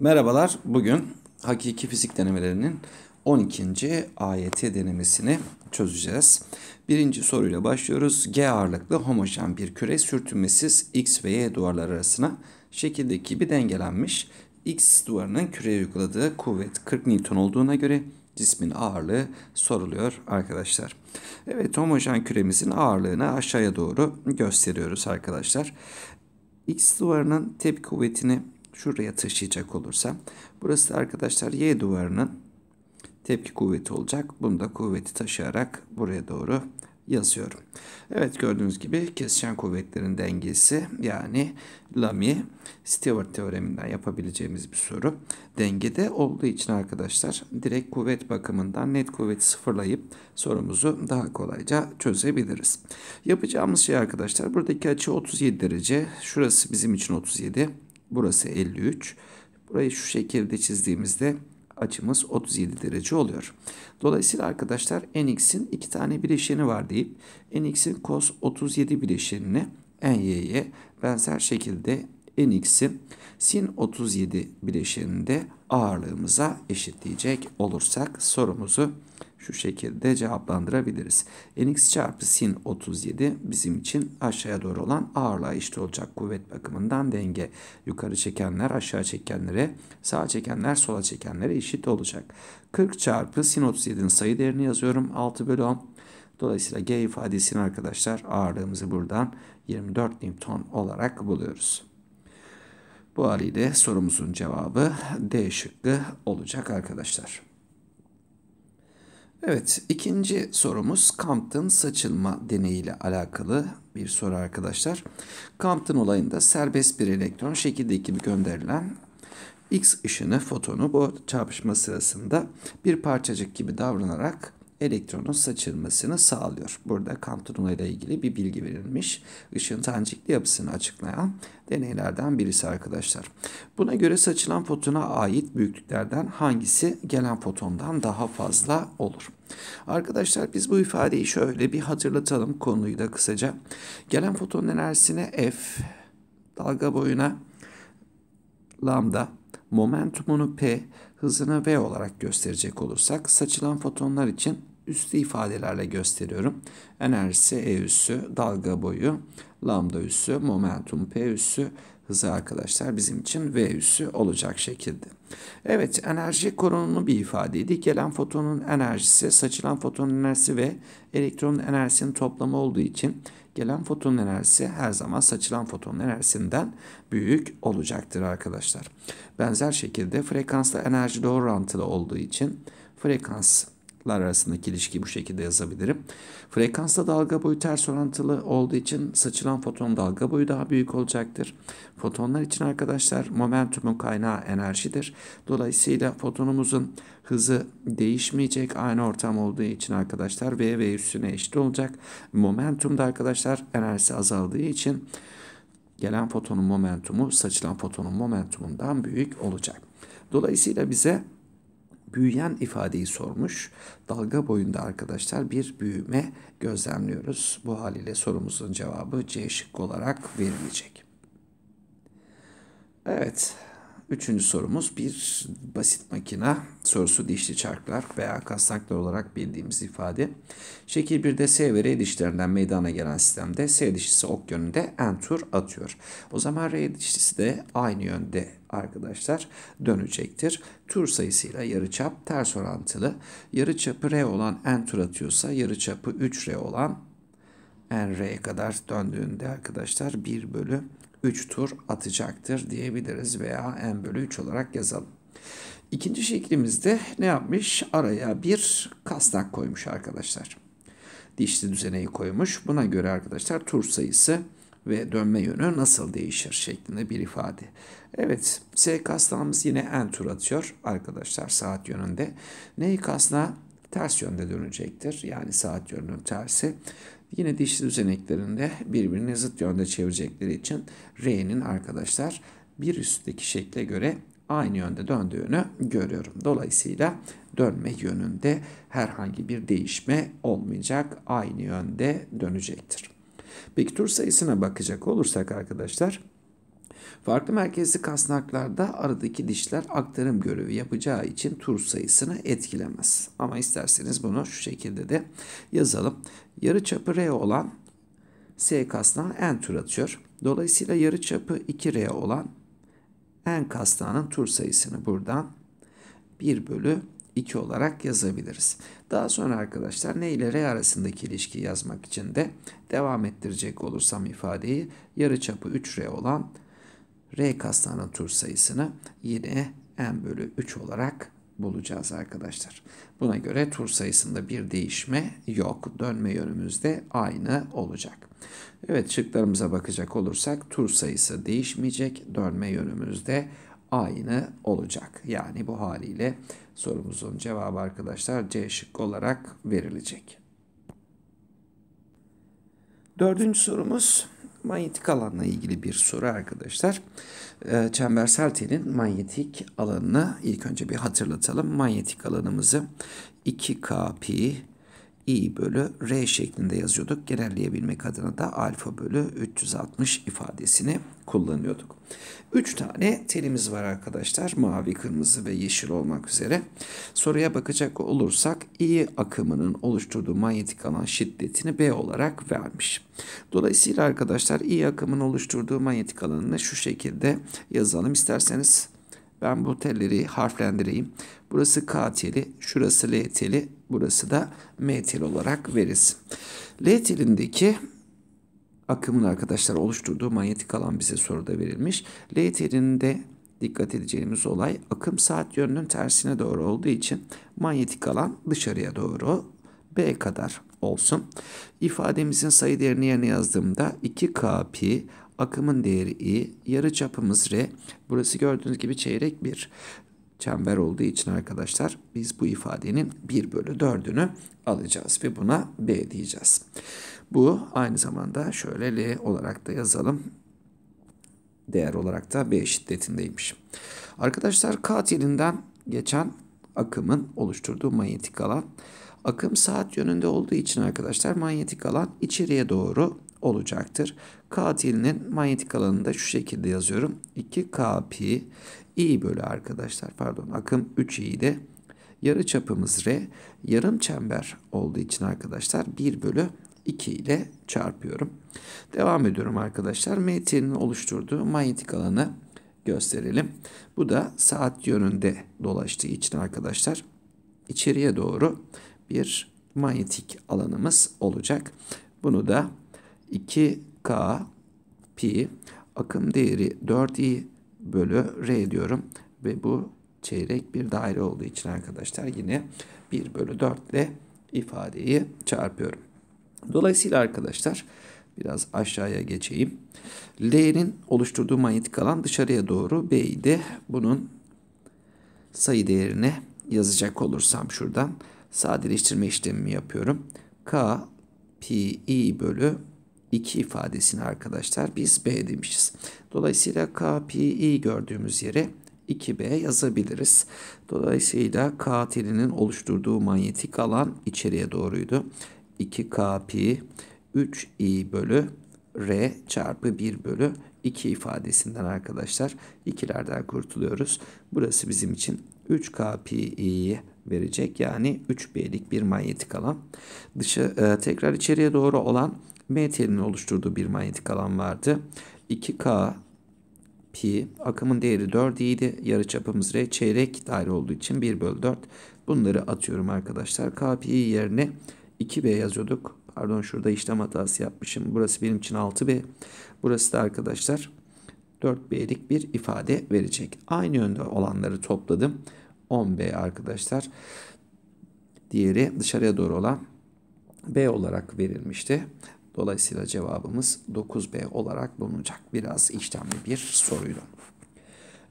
Merhabalar, bugün hakiki fizik denemelerinin 12. AYT denemesini çözeceğiz. Birinci soruyla başlıyoruz. G ağırlıklı homojen bir küre sürtünmesiz X ve Y duvarlar arasına şekildeki bir dengelenmiş X duvarının küreye uyguladığı kuvvet 40 Newton olduğuna göre cismin ağırlığı soruluyor arkadaşlar. Evet homojen küremizin ağırlığını aşağıya doğru gösteriyoruz arkadaşlar. X duvarının tepki kuvvetini şuraya taşıyacak olursam burası arkadaşlar Y duvarının tepki kuvveti olacak. Bunu da kuvveti taşıyarak buraya doğru yazıyorum. Evet gördüğünüz gibi kesişen kuvvetlerin dengesi yani Lamy Stewart teoreminden yapabileceğimiz bir soru. Dengede olduğu için arkadaşlar direkt kuvvet bakımından net kuvveti sıfırlayıp sorumuzu daha kolayca çözebiliriz. Yapacağımız şey arkadaşlar buradaki açı 37 derece. Şurası bizim için 37. Burası 53. Burayı şu şekilde çizdiğimizde açımız 37 derece oluyor. Dolayısıyla arkadaşlar nx'in iki tane bileşeni var deyip nx'in cos 37 bileşenini ny'ye benzer şekilde nx'i sin 37 bileşeninde ağırlığımıza eşitleyecek olursak sorumuzu şu şekilde cevaplandırabiliriz. Nx çarpı sin 37 bizim için aşağıya doğru olan ağırlığa eşit olacak kuvvet bakımından denge. Yukarı çekenler aşağı çekenlere, sağa çekenler sola çekenlere eşit olacak. 40 çarpı sin 37'nin sayı değerini yazıyorum 6 bölü 10. Dolayısıyla G ifadesini arkadaşlar ağırlığımızı buradan 24 Newton olarak buluyoruz. Bu haliyle sorumuzun cevabı D şıkkı olacak arkadaşlar. Evet, ikinci sorumuz Compton saçılma deneyiyle alakalı bir soru arkadaşlar. Compton olayında serbest bir elektron şekilde gibi gönderilen X ışını fotonu bu çarpışma sırasında bir parçacık gibi davranarak elektronun saçılmasını sağlıyor. Burada Compton ile ilgili bir bilgi verilmiş. Işığın tancikli yapısını açıklayan deneylerden birisi arkadaşlar. Buna göre saçılan fotona ait büyüklüklerden hangisi gelen fotondan daha fazla olur? Arkadaşlar biz bu ifadeyi şöyle bir hatırlatalım konuyu da kısaca. Gelen foton enerjisine F, dalga boyuna lambda, momentumunu P, hızını V olarak gösterecek olursak saçılan fotonlar için üstü ifadelerle gösteriyorum. Enerjisi E üssü, dalga boyu, lambda üssü, momentum P üssü, hızı arkadaşlar bizim için V üssü olacak şekilde. Evet enerji korunumlu bir ifadeydi. Gelen fotonun enerjisi, saçılan fotonun enerjisi ve elektronun enerjisinin toplamı olduğu için gelen fotonun enerjisi her zaman saçılan fotonun enerjisinden büyük olacaktır arkadaşlar. Benzer şekilde frekansla enerji doğru orantılı olduğu için frekans dalgalar arasındaki ilişkiyi bu şekilde yazabilirim. Frekansla dalga boyu ters orantılı olduğu için saçılan foton dalga boyu daha büyük olacaktır. Fotonlar için arkadaşlar momentumun kaynağı enerjidir. Dolayısıyla fotonumuzun hızı değişmeyecek aynı ortam olduğu için arkadaşlar V ve üstüne eşit olacak. Momentum da arkadaşlar enerjisi azaldığı için gelen fotonun momentumu saçılan fotonun momentumundan büyük olacak. Dolayısıyla bize büyüyen ifadeyi sormuş. Dalga boyunda arkadaşlar bir büyüme gözlemliyoruz. Bu haliyle sorumuzun cevabı C şıkkı olarak verilecek. Evet. Üçüncü sorumuz bir basit makina sorusu dişli çarklar veya kasnaklar olarak bildiğimiz ifade. Şekil 1'de S ve R dişlerinden meydana gelen sistemde S dişlisi ok yönünde en tur atıyor. O zaman R dişlisi de aynı yönde arkadaşlar dönecektir. Tur sayısıyla yarıçap ters orantılı. Yarıçapı R olan en tur atıyorsa yarıçapı 3R olan en R'ye kadar döndüğünde arkadaşlar 1 bölü 3 tur atacaktır diyebiliriz veya n bölü 3 olarak yazalım. İkinci şeklimizde ne yapmış? Araya bir kasnak koymuş arkadaşlar. Dişli düzeneyi koymuş. Buna göre arkadaşlar tur sayısı ve dönme yönü nasıl değişir şeklinde bir ifade. Evet S kasnağımız yine n tur atıyor arkadaşlar saat yönünde. N kasnağı ters yönde dönecektir. Yani saat yönünün tersi. Yine dişli düzeneklerinde birbirine zıt yönde çevirecekleri için R'nin arkadaşlar bir üstteki şekle göre aynı yönde döndüğünü görüyorum. Dolayısıyla dönme yönünde herhangi bir değişme olmayacak. Aynı yönde dönecektir. Peki tur sayısına bakacak olursak arkadaşlar Farklı merkezli kasnaklarda aradaki dişler aktarım görevi yapacağı için tur sayısını etkilemez. Ama isterseniz bunu şu şekilde de yazalım. Yarı çapı R olan S kasnağı en tur atıyor. Dolayısıyla yarı çapı 2R olan en kasnağının tur sayısını buradan 1 bölü 2 olarak yazabiliriz. Daha sonra arkadaşlar ne ile R arasındaki ilişki yazmak için de devam ettirecek olursam ifadeyi çapı 3R olan R kastanın tur sayısını yine n bölü 3 olarak bulacağız arkadaşlar. Buna göre tur sayısında bir değişme yok. Dönme yönümüz de aynı olacak. Evet şıklarımıza bakacak olursak tur sayısı değişmeyecek. Dönme yönümüz de aynı olacak. Yani bu haliyle sorumuzun cevabı arkadaşlar C şık olarak verilecek. Dördüncü sorumuz manyetik alanla ilgili bir soru arkadaşlar. Ee, Çember telin manyetik alanını ilk önce bir hatırlatalım. Manyetik alanımızı 2K i bölü r şeklinde yazıyorduk. Genelleyebilmek adına da alfa bölü 360 ifadesini kullanıyorduk. 3 tane telimiz var arkadaşlar. Mavi, kırmızı ve yeşil olmak üzere. Soruya bakacak olursak i akımının oluşturduğu manyetik alan şiddetini B olarak vermiş. Dolayısıyla arkadaşlar i akımın oluşturduğu manyetik alanını şu şekilde yazalım. isterseniz. ben bu telleri harflendireyim. Burası K teli, şurası L teli, burası da M teli olarak veririz. L telindeki akımın arkadaşlar oluşturduğu manyetik alan bize soruda verilmiş. L telinde dikkat edeceğimiz olay akım saat yönünün tersine doğru olduğu için manyetik alan dışarıya doğru B kadar olsun. İfademizin sayı değerini yerine yazdığımda 2K pi akımın değeri i, yarı çapımız r. Burası gördüğünüz gibi çeyrek bir çember olduğu için arkadaşlar biz bu ifadenin 1 bölü 4'ünü alacağız ve buna B diyeceğiz. Bu aynı zamanda şöyle L olarak da yazalım. Değer olarak da B şiddetindeymiş. Arkadaşlar katilinden geçen akımın oluşturduğu manyetik alan. Akım saat yönünde olduğu için arkadaşlar manyetik alan içeriye doğru olacaktır. Katilinin manyetik alanını da şu şekilde yazıyorum. 2K i bölü arkadaşlar pardon akım 3i de yarı çapımız r yarım çember olduğu için arkadaşlar 1 bölü 2 ile çarpıyorum. Devam ediyorum arkadaşlar. MT'nin oluşturduğu manyetik alanı gösterelim. Bu da saat yönünde dolaştığı için arkadaşlar içeriye doğru bir manyetik alanımız olacak. Bunu da 2K pi akım değeri 4i bölü R diyorum. Ve bu çeyrek bir daire olduğu için arkadaşlar yine 1 bölü 4 ile ifadeyi çarpıyorum. Dolayısıyla arkadaşlar biraz aşağıya geçeyim. L'nin oluşturduğu manyetik alan dışarıya doğru B'yi bunun sayı değerini yazacak olursam şuradan sadeleştirme işlemimi yapıyorum. K pi i bölü 2 ifadesini arkadaşlar biz B demişiz. Dolayısıyla KPI gördüğümüz yere 2B yazabiliriz. Dolayısıyla K telinin oluşturduğu manyetik alan içeriye doğruydu. 2K pi 3i bölü r çarpı 1 bölü 2 ifadesinden arkadaşlar ikilerden kurtuluyoruz. Burası bizim için 3K pi'yi verecek yani 3B'lik bir manyetik alan. Dışı, e, tekrar içeriye doğru olan M telinin oluşturduğu bir manyetik alan vardı. 2K pi akımın değeri 4 idi. Yarı çapımız R çeyrek daire olduğu için 1 bölü 4. Bunları atıyorum arkadaşlar. K pi yerine 2B yazıyorduk. Pardon şurada işlem hatası yapmışım. Burası benim için 6B. Burası da arkadaşlar 4B'lik bir ifade verecek. Aynı yönde olanları topladım. 10B arkadaşlar. Diğeri dışarıya doğru olan B olarak verilmişti. Dolayısıyla cevabımız 9B olarak bulunacak. Biraz işlemli bir soruydu.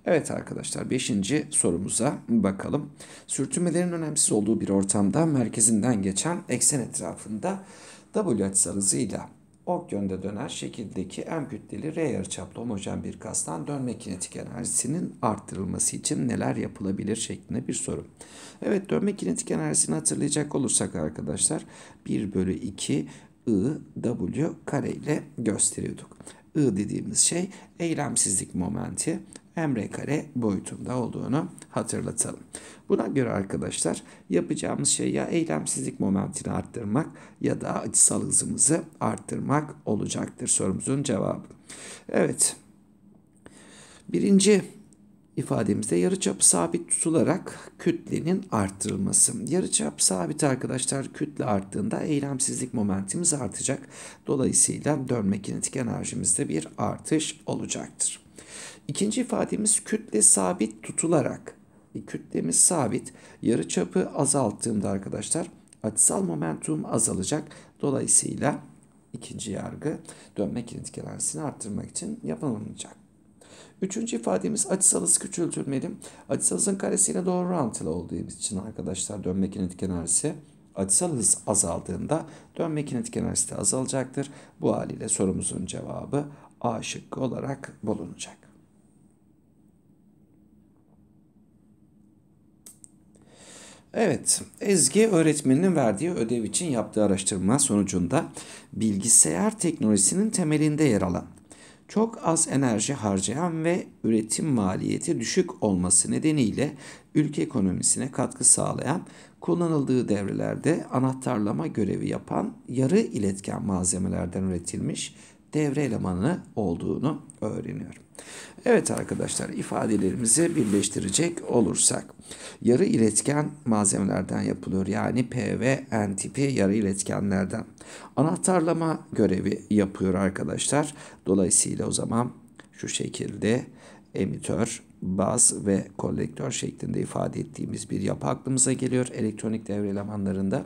Evet arkadaşlar 5. sorumuza bakalım. Sürtünmelerin önemsiz olduğu bir ortamda merkezinden geçen eksen etrafında W açısı hızıyla ok yönde döner şekildeki m kütleli R yarıçaplı homojen bir kastan dönme kinetik enerjisinin arttırılması için neler yapılabilir şeklinde bir soru. Evet dönme kinetik enerjisini hatırlayacak olursak arkadaşlar 1 bölü 2 I W kare ile gösteriyorduk. I dediğimiz şey eylemsizlik momenti emre kare boyutunda olduğunu hatırlatalım. Buna göre arkadaşlar yapacağımız şey ya eylemsizlik momentini arttırmak ya da açısal hızımızı arttırmak olacaktır sorumuzun cevabı. Evet. Birinci ifademizde çap sabit tutularak kütlenin arttırılması. yarı çap sabit arkadaşlar kütle arttığında eylemsizlik momentimiz artacak. Dolayısıyla dönme kinetik enerjimizde bir artış olacaktır. İkinci ifademiz kütle sabit tutularak. E, kütlemiz sabit. yarı çapı azalttığımda arkadaşlar açısal momentum azalacak. Dolayısıyla ikinci yargı dönme kinetik enerjisini arttırmak için yapılamayacak. Üçüncü ifademiz açısalız küçültülmeli. Açısalızın karesiyle doğru orantılı olduğu için arkadaşlar dönme kinetik enerjisi açısal hız azaldığında dönme kinetik enerjisi de azalacaktır. Bu haliyle sorumuzun cevabı A şıkkı olarak bulunacak. Evet, Ezgi öğretmeninin verdiği ödev için yaptığı araştırma sonucunda bilgisayar teknolojisinin temelinde yer alan çok az enerji harcayan ve üretim maliyeti düşük olması nedeniyle ülke ekonomisine katkı sağlayan, kullanıldığı devrelerde anahtarlama görevi yapan yarı iletken malzemelerden üretilmiş devre elemanı olduğunu öğreniyorum. Evet arkadaşlar ifadelerimizi birleştirecek olursak yarı iletken malzemelerden yapılıyor. Yani P ve N tipi yarı iletkenlerden. Anahtarlama görevi yapıyor arkadaşlar. Dolayısıyla o zaman şu şekilde emitör baz ve kolektör şeklinde ifade ettiğimiz bir yapı aklımıza geliyor. Elektronik devre elemanlarında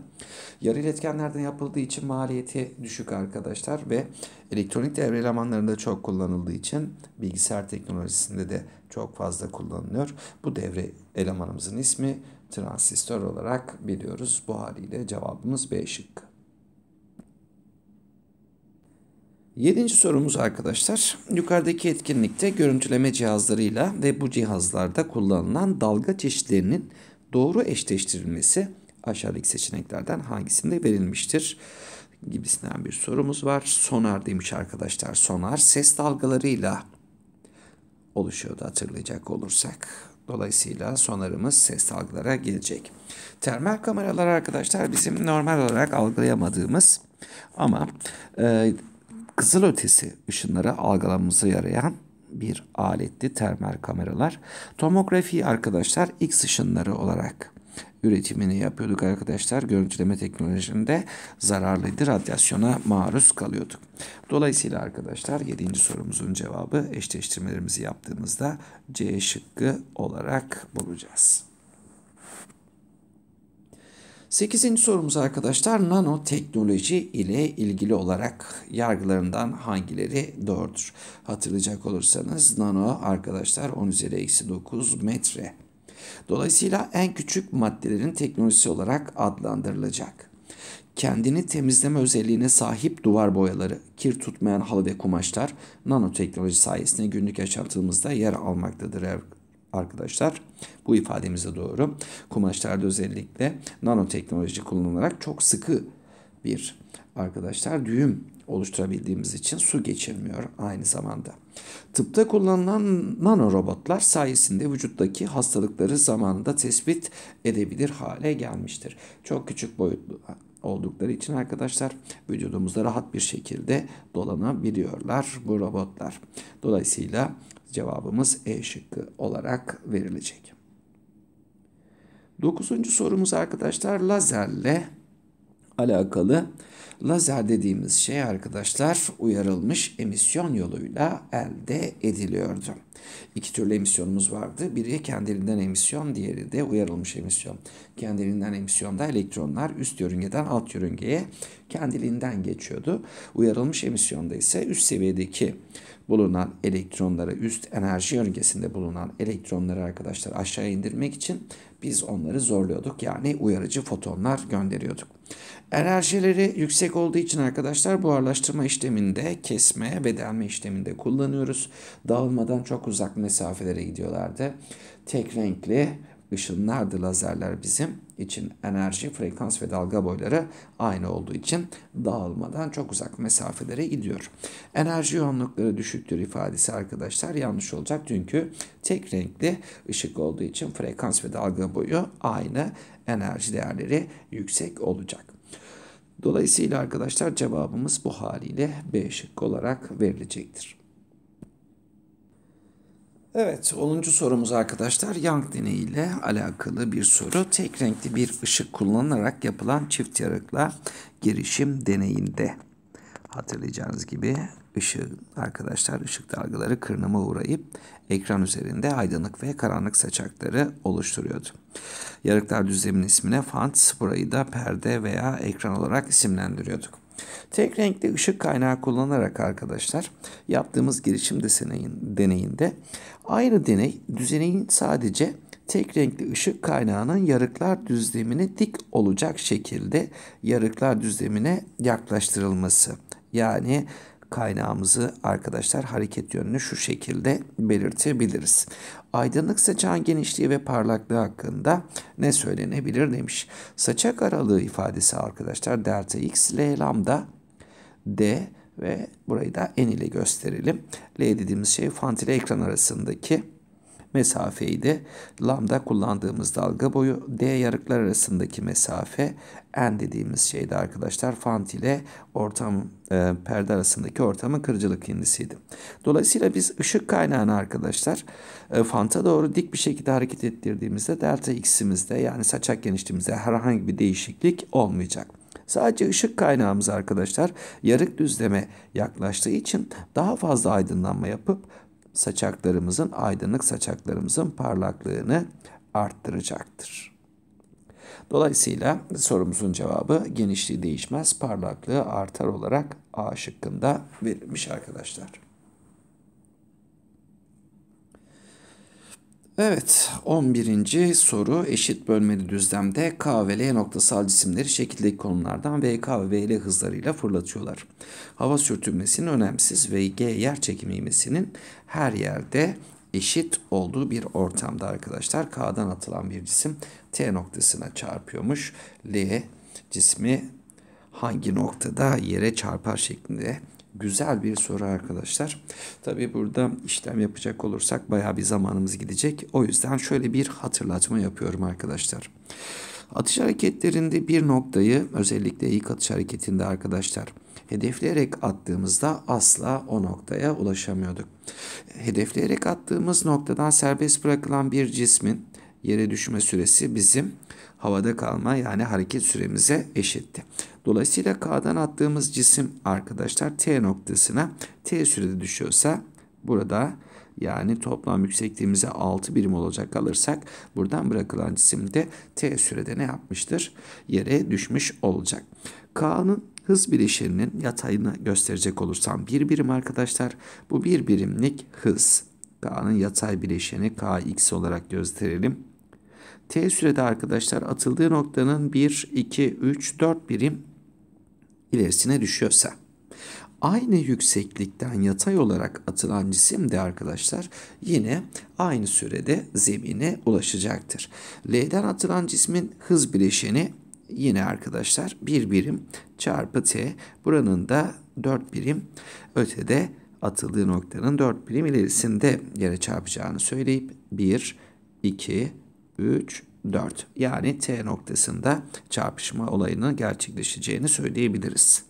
yarı iletkenlerden yapıldığı için maliyeti düşük arkadaşlar ve elektronik devre elemanlarında çok kullanıldığı için bilgisayar teknolojisinde de çok fazla kullanılıyor. Bu devre elemanımızın ismi transistör olarak biliyoruz. Bu haliyle cevabımız B şıkkı. Yedinci sorumuz arkadaşlar. Yukarıdaki etkinlikte görüntüleme cihazlarıyla ve bu cihazlarda kullanılan dalga çeşitlerinin doğru eşleştirilmesi aşağıdaki seçeneklerden hangisinde verilmiştir? Gibisinden bir sorumuz var. Sonar demiş arkadaşlar. Sonar ses dalgalarıyla oluşuyordu hatırlayacak olursak. Dolayısıyla sonarımız ses dalgalara gelecek. Termal kameralar arkadaşlar bizim normal olarak algılayamadığımız ama e, kızılötesi ışınları algılamamızı yarayan bir aletli termal kameralar. Tomografi arkadaşlar X ışınları olarak üretimini yapıyorduk arkadaşlar. Görüntüleme teknolojisinde zararlıydı. Radyasyona maruz kalıyorduk. Dolayısıyla arkadaşlar 7. sorumuzun cevabı eşleştirmelerimizi yaptığımızda C şıkkı olarak bulacağız. Sekizinci sorumuz arkadaşlar nanoteknoloji ile ilgili olarak yargılarından hangileri doğrudur? Hatırlayacak olursanız nano arkadaşlar 10 üzeri eksi 9 metre. Dolayısıyla en küçük maddelerin teknolojisi olarak adlandırılacak. Kendini temizleme özelliğine sahip duvar boyaları, kir tutmayan halı ve kumaşlar nanoteknoloji sayesinde günlük yaşantımızda yer almaktadır arkadaşlar. Bu ifademiz de doğru. Kumaşlarda özellikle nanoteknoloji kullanılarak çok sıkı bir arkadaşlar düğüm oluşturabildiğimiz için su geçirmiyor aynı zamanda. Tıpta kullanılan nanorobotlar sayesinde vücuttaki hastalıkları zamanında tespit edebilir hale gelmiştir. Çok küçük boyutlu oldukları için arkadaşlar vücudumuzda rahat bir şekilde dolanabiliyorlar bu robotlar. Dolayısıyla cevabımız E şıkkı olarak verilecek. Dokuzuncu sorumuz arkadaşlar lazerle alakalı lazer dediğimiz şey arkadaşlar uyarılmış emisyon yoluyla elde ediliyordu. İki türlü emisyonumuz vardı. Biri kendiliğinden emisyon, diğeri de uyarılmış emisyon. Kendiliğinden emisyonda elektronlar üst yörüngeden alt yörüngeye kendiliğinden geçiyordu. Uyarılmış emisyonda ise üst seviyedeki bulunan elektronları, üst enerji yörüngesinde bulunan elektronları arkadaşlar aşağı indirmek için biz onları zorluyorduk. Yani uyarıcı fotonlar gönderiyorduk. Enerjileri yüksek olduğu için arkadaşlar buharlaştırma işleminde kesme ve delme işleminde kullanıyoruz. Dağılmadan çok uzak mesafelere gidiyorlardı. Tek renkli ışınlardı lazerler bizim için enerji, frekans ve dalga boyları aynı olduğu için dağılmadan çok uzak mesafelere gidiyor. Enerji yoğunlukları düşüktür ifadesi arkadaşlar yanlış olacak çünkü tek renkli ışık olduğu için frekans ve dalga boyu aynı enerji değerleri yüksek olacak. Dolayısıyla arkadaşlar cevabımız bu haliyle B şıkkı olarak verilecektir. Evet 10. sorumuz arkadaşlar Young deneyi ile alakalı bir soru. Tek renkli bir ışık kullanılarak yapılan çift yarıkla girişim deneyinde. Hatırlayacağınız gibi ışığın arkadaşlar ışık dalgaları kırınıma uğrayıp ekran üzerinde aydınlık ve karanlık saçakları oluşturuyordu. Yarıklar düzleminin ismine fant, burayı da perde veya ekran olarak isimlendiriyorduk. Tek renkli ışık kaynağı kullanarak arkadaşlar yaptığımız girişim deseneyin, deneyinde ayrı deney düzeneyin sadece tek renkli ışık kaynağının yarıklar düzlemini dik olacak şekilde yarıklar düzlemine yaklaştırılması. Yani kaynağımızı arkadaşlar hareket yönünü şu şekilde belirtebiliriz. Aydınlık saçağın genişliği ve parlaklığı hakkında ne söylenebilir demiş. Saçak aralığı ifadesi arkadaşlar delta x, L lambda, D ve burayı da n ile gösterelim. L dediğimiz şey fantile ekran arasındaki Mesafeyi de lambda kullandığımız dalga boyu D yarıklar arasındaki mesafe N dediğimiz şeyde arkadaşlar fant ile ortam e, perde arasındaki ortamın kırıcılık indisiydi. Dolayısıyla biz ışık kaynağını arkadaşlar e, fanta doğru dik bir şekilde hareket ettirdiğimizde delta x'imizde yani saçak genişliğimizde herhangi bir değişiklik olmayacak. Sadece ışık kaynağımız arkadaşlar yarık düzleme yaklaştığı için daha fazla aydınlanma yapıp saçaklarımızın, aydınlık saçaklarımızın parlaklığını arttıracaktır. Dolayısıyla sorumuzun cevabı genişliği değişmez, parlaklığı artar olarak A şıkkında verilmiş arkadaşlar. Evet 11. soru eşit bölmeli düzlemde K ve L noktasal cisimleri şekildeki konumlardan VK ve VL hızlarıyla fırlatıyorlar. Hava sürtünmesinin önemsiz ve G yer çekimi ivmesinin her yerde eşit olduğu bir ortamda arkadaşlar K'dan atılan bir cisim T noktasına çarpıyormuş. L cismi hangi noktada yere çarpar şeklinde Güzel bir soru arkadaşlar. Tabii burada işlem yapacak olursak baya bir zamanımız gidecek. O yüzden şöyle bir hatırlatma yapıyorum arkadaşlar. Atış hareketlerinde bir noktayı özellikle ilk atış hareketinde arkadaşlar hedefleyerek attığımızda asla o noktaya ulaşamıyorduk. Hedefleyerek attığımız noktadan serbest bırakılan bir cismin yere düşme süresi bizim havada kalma yani hareket süremize eşitti. Dolayısıyla K'dan attığımız cisim arkadaşlar T noktasına T sürede düşüyorsa burada yani toplam yüksekliğimize 6 birim olacak alırsak buradan bırakılan cisim de t sürede ne yapmıştır? Yere düşmüş olacak. K'nın hız bileşeninin yatayını gösterecek olursam bir birim arkadaşlar. Bu bir birimlik hız. K'nın yatay bileşeni Kx olarak gösterelim. T sürede arkadaşlar atıldığı noktanın 1, 2, 3, 4 birim ilerisine düşüyorsa. Aynı yükseklikten yatay olarak atılan cisim de arkadaşlar yine aynı sürede zemine ulaşacaktır. L'den atılan cismin hız bileşeni yine arkadaşlar 1 birim çarpı t buranın da 4 birim ötede atıldığı noktanın 4 birim ilerisinde yere çarpacağını söyleyip 1, 2, 3, 4. Yani T noktasında çarpışma olayının gerçekleşeceğini söyleyebiliriz.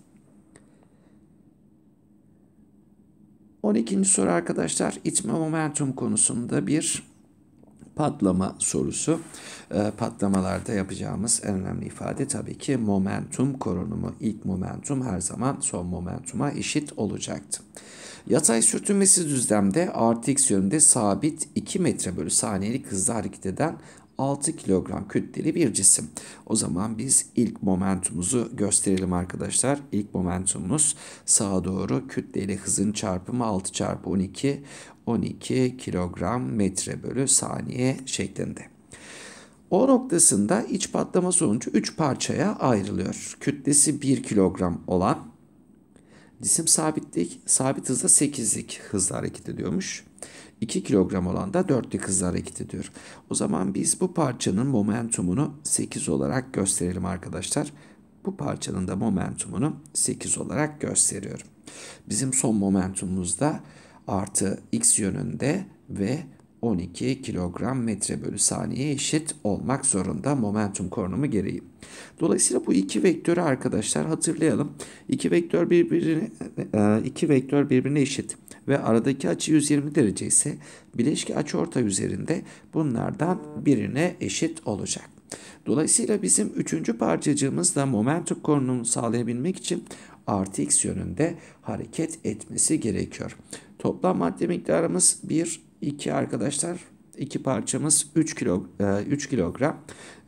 12. soru arkadaşlar itme momentum konusunda bir patlama sorusu. Ee, patlamalarda yapacağımız en önemli ifade tabii ki momentum korunumu. İlk momentum her zaman son momentuma eşit olacaktı. Yatay sürtünmesiz düzlemde artı x yönünde sabit 2 metre bölü saniyelik hızla hareket eden 6 kilogram kütleli bir cisim. O zaman biz ilk momentumuzu gösterelim arkadaşlar. İlk momentumumuz sağa doğru kütleyle hızın çarpımı 6 çarpı 12 12 kilogram metre bölü saniye şeklinde. O noktasında iç patlama sonucu 3 parçaya ayrılıyor. Kütlesi 1 kilogram olan cisim sabitlik, sabit hızda 8'lik hızla hareket ediyormuş. 2 kilogram olan da 4'lü kızlar hareketidir. O zaman biz bu parçanın momentumunu 8 olarak gösterelim arkadaşlar. Bu parçanın da momentumunu 8 olarak gösteriyorum. Bizim son momentumumuz da artı x yönünde ve 12 kilogram metre bölü saniye eşit olmak zorunda momentum korunumu gereği. Dolayısıyla bu iki vektörü arkadaşlar hatırlayalım. İki vektör birbirine e, iki vektör birbirine eşit ve aradaki açı 120 derece ise bileşki açıortay üzerinde bunlardan birine eşit olacak. Dolayısıyla bizim üçüncü parçacığımız da momentum korunumunu sağlayabilmek için artı x yönünde hareket etmesi gerekiyor. Toplam madde miktarımız 1 2 arkadaşlar 2 parçamız 3 kilo 3 e, kilogram.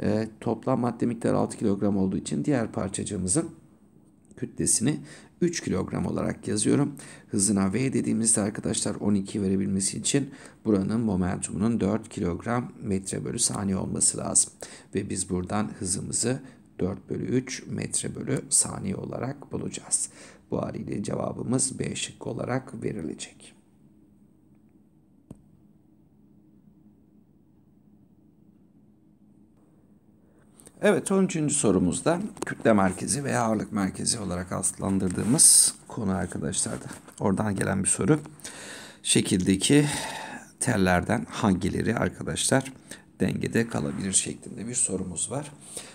E, toplam madde miktarı 6 kilogram olduğu için diğer parçacığımızın kütlesini 3 kilogram olarak yazıyorum. Hızına V dediğimizde arkadaşlar 12 verebilmesi için buranın momentumunun 4 kilogram metre bölü saniye olması lazım. Ve biz buradan hızımızı 4 bölü 3 metre bölü saniye olarak bulacağız. Bu haliyle cevabımız B şıkkı olarak verilecek. Evet 13. sorumuzda kütle merkezi veya ağırlık merkezi olarak adlandırdığımız konu arkadaşlar da oradan gelen bir soru. Şekildeki tellerden hangileri arkadaşlar dengede kalabilir şeklinde bir sorumuz var.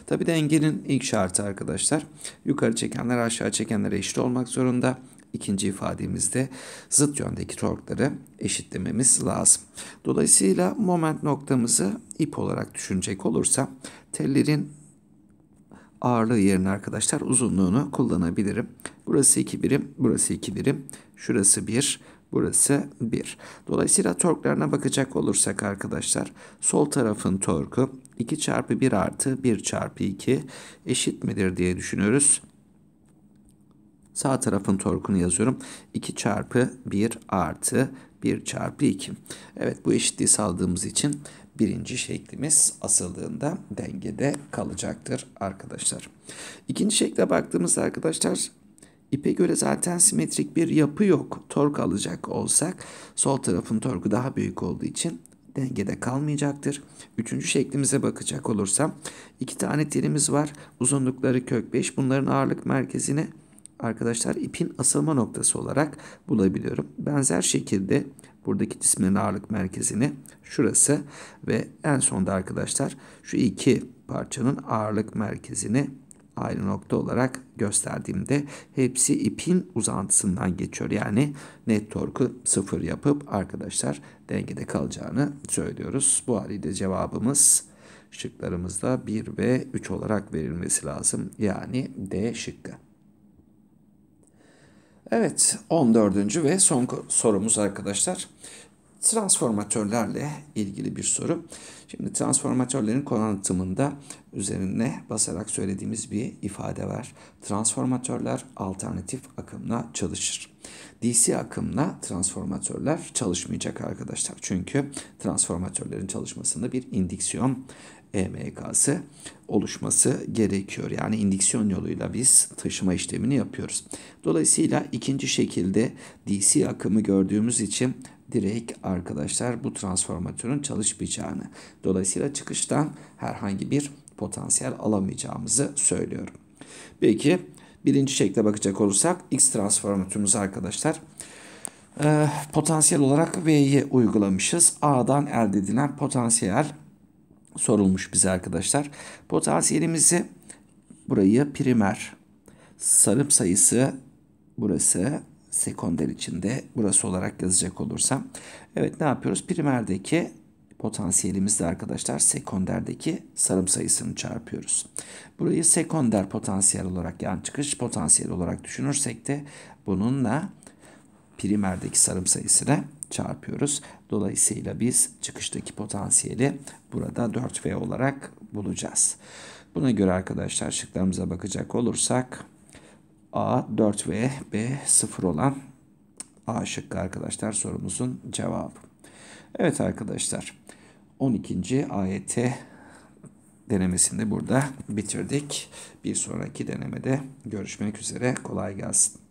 Tabi dengenin ilk şartı arkadaşlar yukarı çekenler aşağı çekenlere eşit olmak zorunda ikinci ifademizde zıt yöndeki torkları eşitlememiz lazım. Dolayısıyla moment noktamızı ip olarak düşünecek olursa tellerin ağırlığı yerine arkadaşlar uzunluğunu kullanabilirim. Burası 2 birim, burası 2 birim, şurası 1, burası 1. Dolayısıyla torklarına bakacak olursak arkadaşlar sol tarafın torku 2 çarpı 1 artı 1 çarpı 2 eşit midir diye düşünüyoruz. Sağ tarafın torkunu yazıyorum. 2 çarpı 1 artı 1 çarpı 2. Evet bu eşitliği sağladığımız için birinci şeklimiz asıldığında dengede kalacaktır arkadaşlar. İkinci şekle baktığımız arkadaşlar ipe göre zaten simetrik bir yapı yok. Tork alacak olsak sol tarafın torku daha büyük olduğu için dengede kalmayacaktır. Üçüncü şeklimize bakacak olursam iki tane telimiz var. Uzunlukları kök 5. Bunların ağırlık merkezine arkadaşlar ipin asılma noktası olarak bulabiliyorum. Benzer şekilde buradaki cismin ağırlık merkezini şurası ve en sonda arkadaşlar şu iki parçanın ağırlık merkezini ayrı nokta olarak gösterdiğimde hepsi ipin uzantısından geçiyor. Yani net torku sıfır yapıp arkadaşlar dengede kalacağını söylüyoruz. Bu haliyle cevabımız şıklarımızda 1 ve 3 olarak verilmesi lazım. Yani D şıkkı. Evet 14. ve son sorumuz arkadaşlar. Transformatörlerle ilgili bir soru. Şimdi transformatörlerin konanıtımında üzerine basarak söylediğimiz bir ifade var. Transformatörler alternatif akımla çalışır. DC akımla transformatörler çalışmayacak arkadaşlar. Çünkü transformatörlerin çalışmasında bir indiksiyon EMK'sı oluşması gerekiyor. Yani indiksiyon yoluyla biz taşıma işlemini yapıyoruz. Dolayısıyla ikinci şekilde DC akımı gördüğümüz için direkt arkadaşlar bu transformatörün çalışmayacağını dolayısıyla çıkıştan herhangi bir potansiyel alamayacağımızı söylüyorum. Peki birinci şekle bakacak olursak X transformatörümüz arkadaşlar e, potansiyel olarak V'yi uygulamışız. A'dan elde edilen potansiyel sorulmuş bize arkadaşlar. Potansiyelimizi burayı primer, sarım sayısı burası sekonder içinde burası olarak yazacak olursam. Evet ne yapıyoruz? Primerdeki potansiyelimizde arkadaşlar sekonderdeki sarım sayısını çarpıyoruz. Burayı sekonder potansiyel olarak yani çıkış potansiyeli olarak düşünürsek de bununla primerdeki sarım sayısını çarpıyoruz. Dolayısıyla biz çıkıştaki potansiyeli burada 4V olarak bulacağız. Buna göre arkadaşlar şıklarımıza bakacak olursak A 4V, B 0 olan A şıkkı arkadaşlar sorumuzun cevabı. Evet arkadaşlar 12. AYT e denemesini burada bitirdik. Bir sonraki denemede görüşmek üzere. Kolay gelsin.